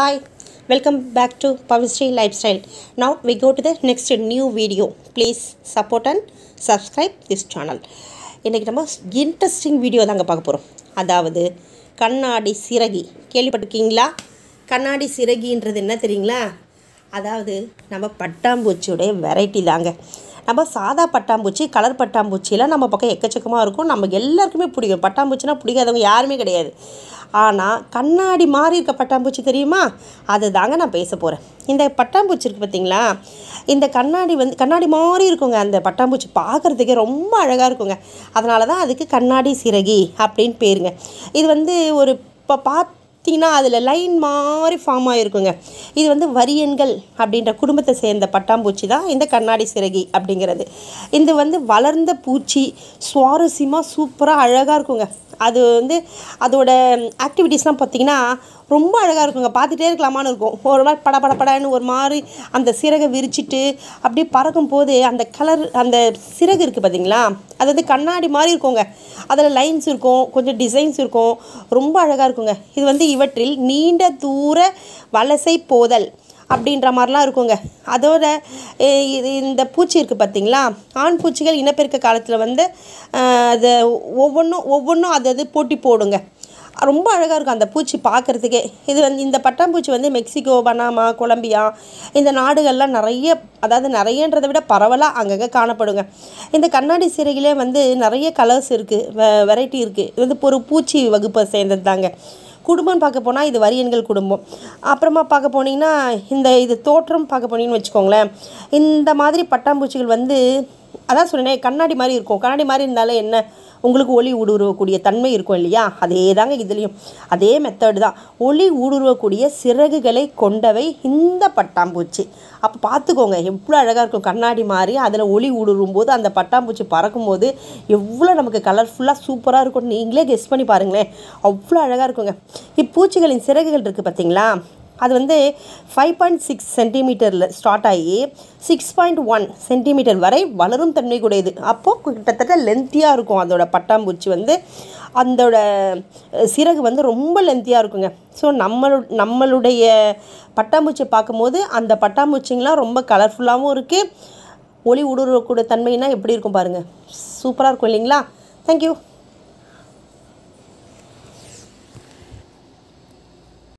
Hi, welcome back to Pavistry Lifestyle. Now we go to the next new video. Please support and subscribe this channel. இன்றைக்கி நம்ம interesting video தாங்க பார்க்க போகிறோம் அதாவது கண்ணாடி சிறகி கேள்விப்பட்டிருக்கீங்களா கண்ணாடி சிறகின்றது என்ன தெரியுங்களா அதாவது நம்ம பட்டாம்பூச்சியுடைய வெரைட்டி தாங்க நம்ம சாதா பட்டாம்பூச்சி கலர் பட்டாம்பூச்சியெலாம் நம்ம பக்கம் எக்கச்சக்கமாக இருக்கும் நம்ம எல்லாருக்குமே பிடிக்கும் பட்டாம்பூச்சினா பிடிக்காதவங்க யாருமே கிடையாது ஆனால் கண்ணாடி மாதிரி இருக்க பட்டாம்பூச்சி தெரியுமா அது தாங்க நான் பேச போகிறேன் இந்த பட்டாம்பூச்சி இருக்குது பார்த்திங்களா இந்த கண்ணாடி வந்து கண்ணாடி மாதிரி இருக்குங்க அந்த பட்டாம்பூச்சி பார்க்குறதுக்கே ரொம்ப அழகாக இருக்குங்க அதனால தான் அதுக்கு கண்ணாடி சிறகி அப்படின்னு பேருங்க இது வந்து ஒரு இப்போ பார்த்து பார்த்தீங்கன்னா அதில் லைன் மாதிரி ஃபார்ம் ஆகிருக்குங்க இது வந்து வரியன்கள் அப்படின்ற குடும்பத்தை சேர்ந்த பட்டாம்பூச்சி தான் இந்த கண்ணாடி சிறகி அப்படிங்கிறது இது வந்து வளர்ந்த பூச்சி சுவாரஸ்யமாக சூப்பராக அழகாக இருக்குங்க அது வந்து அதோட ஆக்டிவிட்டீஸ்லாம் பார்த்திங்கன்னா ரொம்ப அழகாக இருக்குங்க பார்த்துட்டே இருக்கலாமான்னு இருக்கும் ஒரு மாதிரி பட பட ஒரு மாதிரி அந்த சிறகை விரிச்சிட்டு அப்படியே பறக்கும் போது அந்த கலர் அந்த சிறகு இருக்குது பார்த்தீங்களா அது வந்து கண்ணாடி மாதிரி இருக்குங்க அதில் லைன்ஸ் இருக்கும் கொஞ்சம் டிசைன்ஸ் இருக்கும் ரொம்ப அழகாக இருக்குங்க இது வந்து இவற்றில் நீண்ட தூர வலசை போதல் அப்படின்ற மாதிரிலாம் இருக்குங்க அதோட இது இந்த பூச்சி இருக்குது பார்த்திங்களா ஆண் பூச்சிகள் இனப்பெருக்க காலத்தில் வந்து அது ஒவ்வொன்றும் ஒவ்வொன்றும் அது அது போட்டி போடுங்க ரொம்ப அழகாக இருக்கும் அந்த பூச்சி பார்க்குறதுக்கே இது வந்து இந்த பட்டாம்பூச்சி வந்து மெக்சிகோ பனாமா கொலம்பியா இந்த நாடுகள்லாம் நிறைய அதாவது நிறையன்றதை விட பரவலாக அங்கங்கே காணப்படுங்க இந்த கண்ணாடி சிறையிலே வந்து நிறைய கலர்ஸ் இருக்குது வெரைட்டி இருக்குது இது வந்து ஒரு பூச்சி வகுப்பை சேர்ந்தது தாங்க குடும்பம்னு பார்க்க போனால் இது வரியன்கள் குடும்பம் அப்புறமா பார்க்க போனீங்கன்னா இந்த இது தோற்றம் பார்க்க போனீங்கன்னு வச்சுக்கோங்களேன் இந்த மாதிரி பட்டாம்பூச்சிகள் வந்து அதான் சொன்னேன் கண்ணாடி மாதிரி இருக்கும் கண்ணாடி மாதிரி இருந்தாலே என்ன உங்களுக்கு ஒளி ஊடுருவக்கூடிய தன்மை இருக்கும் இல்லையா அதே தாங்க இதுலேயும் அதே மெத்தடு தான் ஒளி ஊடுருவக்கூடிய சிறகுகளை கொண்டவை இந்த பட்டாம்பூச்சி அப்போ பார்த்துக்கோங்க எவ்வளோ அழகாக இருக்கும் கண்ணாடி மாதிரி அதில் ஒளி ஊடுருவும் போது அந்த பட்டாம்பூச்சி பறக்கும் போது எவ்வளோ நமக்கு கலர்ஃபுல்லாக சூப்பராக இருக்கும் நீங்களே கெஸ் பண்ணி பாருங்களேன் அவ்வளோ அழகாக இருக்குங்க இப்பூச்சிகளின் சிறகுகள் இருக்குது பார்த்தீங்களா அது வந்து ஃபைவ் பாயிண்ட் சிக்ஸ் சென்டிமீட்டரில் ஸ்டார்ட் ஆகி சிக்ஸ் பாயிண்ட் ஒன் சென்டிமீட்டர் வரை வளரும் தன்மை கூடியது அப்போது கிட்டத்தட்ட லென்த்தியாக இருக்கும் அதோட பட்டாம்பூச்சி வந்து அதோட சிறகு வந்து ரொம்ப லென்த்தியாக இருக்குங்க ஸோ நம்மளு நம்மளுடைய பட்டாம்பூச்சி பார்க்கும்போது அந்த பட்டாம்பூச்சிங்கெலாம் ரொம்ப கலர்ஃபுல்லாகவும் இருக்குது ஒளி ஊடுருவக்கூடிய தன்மைனா எப்படி இருக்கும் பாருங்கள் சூப்பராக இருக்கும் இல்லைங்களா தேங்க்யூ